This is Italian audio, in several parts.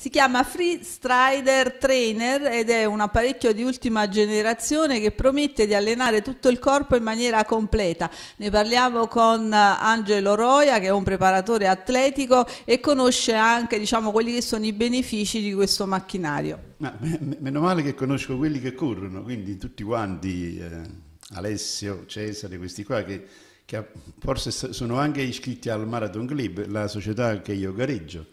Si chiama Free Strider Trainer ed è un apparecchio di ultima generazione che promette di allenare tutto il corpo in maniera completa. Ne parliamo con Angelo Roia che è un preparatore atletico e conosce anche diciamo, quelli che sono i benefici di questo macchinario. Ma, meno male che conosco quelli che corrono, quindi tutti quanti, eh, Alessio, Cesare, questi qua che, che forse sono anche iscritti al Marathon Club, la società che io gareggio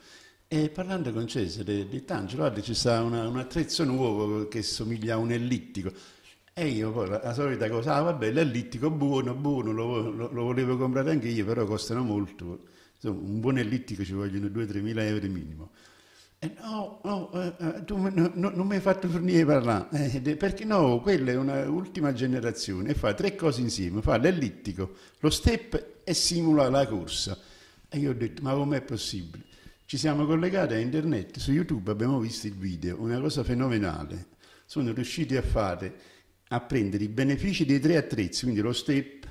e parlando con Cesare di Tangelo, guarda ci sta una, un attrezzo nuovo che somiglia a un ellittico. E io poi la, la solita cosa, ah vabbè l'ellittico buono, buono, lo, lo, lo volevo comprare anche io, però costano molto. Insomma, un buon ellittico ci vogliono 2-3 mila euro minimo. E no, no, eh, eh tu no, no, non mi hai fatto fornire parlare, eh, perché no, quella è un'ultima generazione, fa tre cose insieme, fa l'ellittico, lo step e simula la corsa. E io ho detto, ma com'è possibile? Ci siamo collegati a internet, su YouTube abbiamo visto il video, una cosa fenomenale. Sono riusciti a fare, a prendere i benefici dei tre attrezzi, quindi lo step,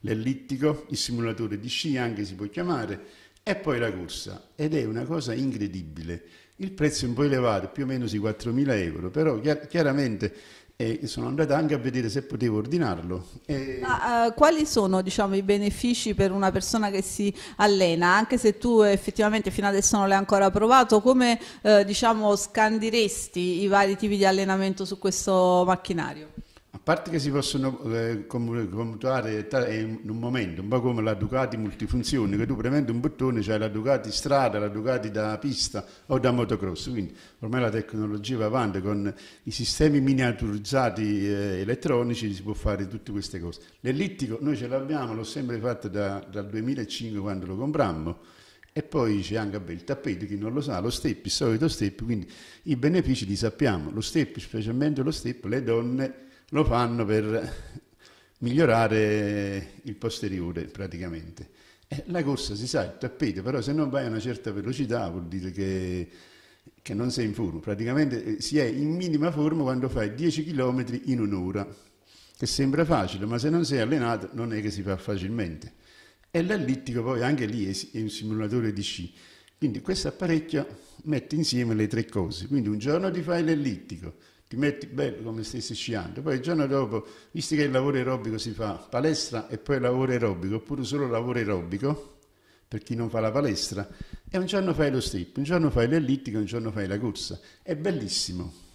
l'ellittico, il simulatore di sci anche si può chiamare, e poi la corsa. Ed è una cosa incredibile. Il prezzo è un po' elevato, più o meno sui 4.000 euro, però chiaramente e sono andata anche a vedere se potevo ordinarlo. E... Ma, uh, quali sono diciamo, i benefici per una persona che si allena? Anche se tu effettivamente fino adesso non l'hai ancora provato, come uh, diciamo, scandiresti i vari tipi di allenamento su questo macchinario? A parte che si possono eh, commutare in un momento, un po' come la Ducati multifunzione, che tu premendo un bottone c'è cioè la Ducati strada, la Ducati da pista o da motocross, quindi ormai la tecnologia va avanti, con i sistemi miniaturizzati eh, elettronici si può fare tutte queste cose. L'ellittico noi ce l'abbiamo, l'ho sempre fatto da, dal 2005 quando lo comprammo, e poi c'è anche beh, il tappeto, chi non lo sa, lo step, il solito step, quindi i benefici li sappiamo, lo step, specialmente lo step, le donne lo fanno per migliorare il posteriore praticamente. Eh, la corsa si sa, il tappeto, però se non vai a una certa velocità vuol dire che, che non sei in forma. Praticamente eh, si è in minima forma quando fai 10 km in un'ora, che sembra facile, ma se non sei allenato non è che si fa facilmente. E l'ellittico poi anche lì è un simulatore di sci. Quindi questo apparecchio mette insieme le tre cose. Quindi un giorno ti fai l'ellittico, ti metti bello come stessi sciando, poi il giorno dopo, visto che il lavoro aerobico si fa palestra e poi lavoro aerobico, oppure solo lavoro aerobico, per chi non fa la palestra, e un giorno fai lo strip, un giorno fai l'ellittica, un giorno fai la corsa, è bellissimo.